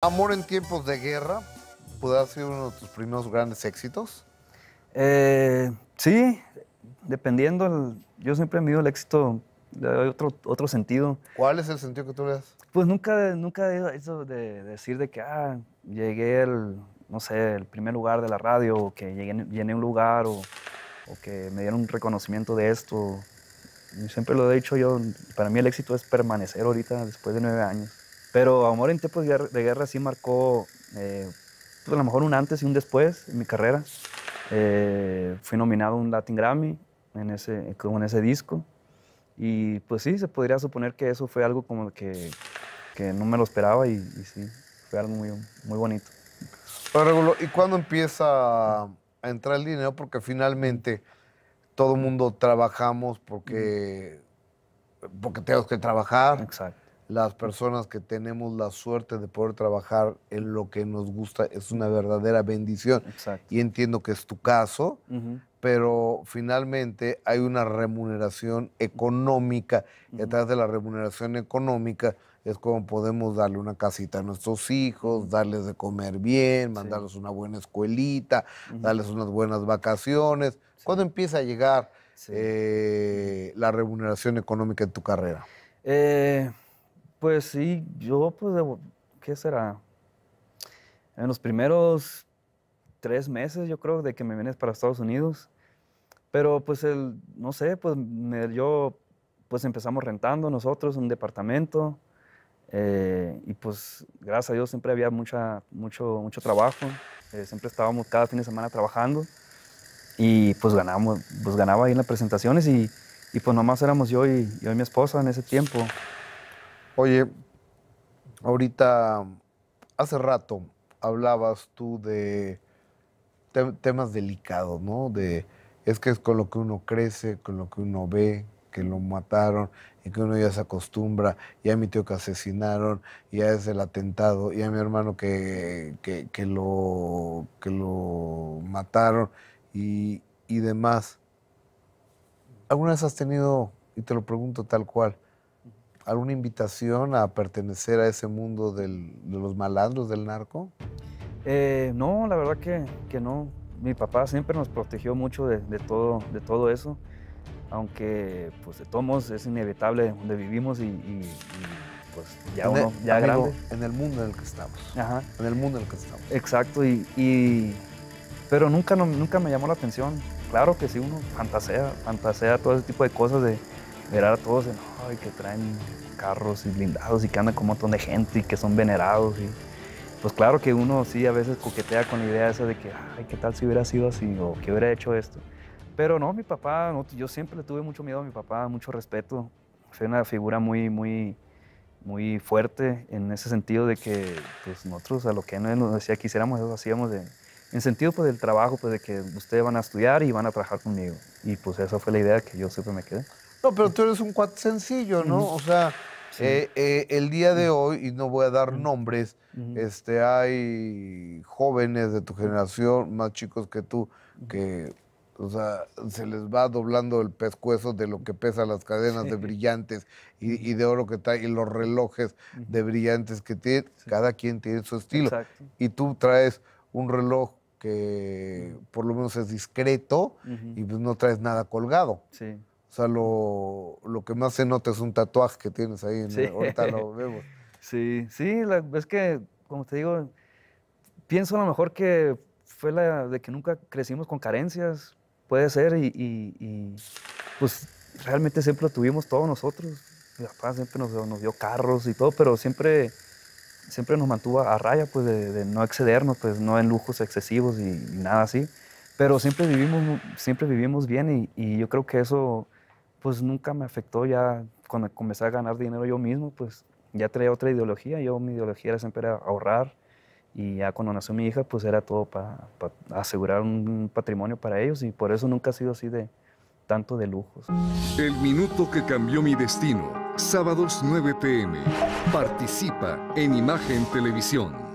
Amor en tiempos de guerra, ¿puede ser uno de tus primeros grandes éxitos? Eh, sí, dependiendo. yo siempre mido el éxito de otro, otro sentido. ¿Cuál es el sentido que tú le das? Pues nunca, nunca eso de, decir de que ah, llegué al, no sé, el primer lugar de la radio, o que llegué, llené un lugar, o, o que me dieron un reconocimiento de esto. siempre lo he dicho yo, para mí el éxito es permanecer ahorita después de nueve años. Pero Amor en tiempos de guerra sí marcó, eh, pues, a lo mejor un antes y un después en mi carrera. Eh, fui nominado a un Latin Grammy en ese, en ese disco. Y pues sí, se podría suponer que eso fue algo como que, que no me lo esperaba y, sí, fue algo muy, muy bonito. Pero, ¿y cuándo empieza a entrar el dinero? Porque finalmente todo el mundo trabajamos porque, porque tenemos que trabajar. Exacto las personas que tenemos la suerte de poder trabajar en lo que nos gusta es una verdadera bendición. Y entiendo que es tu caso, pero finalmente hay una remuneración económica. y a través de la remuneración económica es como podemos darle una casita a nuestros hijos, darles de comer bien, mandarles una buena escuelita, darles unas buenas vacaciones. ¿Cuándo empieza a llegar eh, la remuneración económica en tu carrera? Eh pues sí, yo, pues, ¿qué será? En los primeros tres meses, yo creo, de que me vienes para Estados Unidos. Pero, pues, el, no sé, pues, me, yo, pues, empezamos rentando nosotros un departamento. Eh, y, pues, gracias a Dios siempre había mucha, mucho, mucho trabajo. Eh, siempre estábamos cada fin de semana trabajando. Y, pues, ganamos, pues, ganaba ahí en las presentaciones y, y pues, nomás éramos yo y, yo y mi esposa en ese tiempo. Oye, ahorita, hace rato hablabas tú de temas delicados, ¿no? De, es que es con lo que uno crece, con lo que uno ve, que lo mataron y que uno ya se acostumbra, Ya mi tío que asesinaron, ya es el atentado, ya mi hermano que, que, que lo, que lo mataron y, y demás. ¿Alguna vez has tenido, y te lo pregunto tal cual, alguna invitación a pertenecer a ese mundo de los malandros del narco? Eh, no, la verdad que, que, no. Mi papá siempre nos protegió mucho de, todo, de todo eso, aunque pues de todos es inevitable donde vivimos y, pues ya uno, ya En el mundo en el que estamos. Ajá. En el mundo en el que estamos. Exacto, y, pero nunca, nunca me llamó la atención. Claro que sí, uno fantasea, fantasea todo ese tipo de cosas de ver a todos que traen carros y blindados y que andan con un montón de gente y que son venerados. Y, pues claro que uno sí a veces coquetea con la idea de que, ay, ¿qué tal si hubiera sido así o que hubiera hecho esto? Pero no, mi papá, yo siempre le tuve mucho miedo a mi papá, mucho respeto. Fue una figura muy, muy, muy fuerte en ese sentido de que pues, nosotros a lo que él nos decía que hiciéramos, eso hacíamos de, en sentido pues, del trabajo, pues de que ustedes van a estudiar y van a trabajar conmigo. Y pues esa fue la idea que yo siempre me quedé pero tú eres un cuate sencillo, ¿no? O sea, eh, eh, el día de hoy, y no voy a dar nombres, este, hay jóvenes de tu generación, más chicos que tú, que se les va doblando el pescuezo de lo que pesan las cadenas de brillantes y, de oro que trae, y los relojes de brillantes que tiene Cada quien tiene su estilo. Y tú traes un reloj que por lo menos es discreto y pues, no traes nada colgado. Sí. O sea, lo, que más se nota es un tatuaje que tienes ahí. sí. Ahorita lo vemos. Sí, sí, es que, como te digo, pienso a lo mejor que fue la de que nunca crecimos con carencias, puede ser, y, pues realmente siempre lo tuvimos todos nosotros. Mi papá siempre nos, dio carros y todo, pero siempre, siempre nos mantuvo a raya, pues de, no excedernos, pues no en lujos excesivos y, nada así. Pero siempre vivimos, siempre vivimos bien y yo creo que eso pues nunca me afectó ya cuando comencé a ganar dinero yo mismo, pues ya traía otra ideología, yo mi ideología era siempre ahorrar y ya cuando nació mi hija pues era todo para asegurar un patrimonio para ellos y por eso nunca ha sido así de tanto de lujos. El minuto que cambió mi destino, sábados 9 pm. Participa en Imagen Televisión.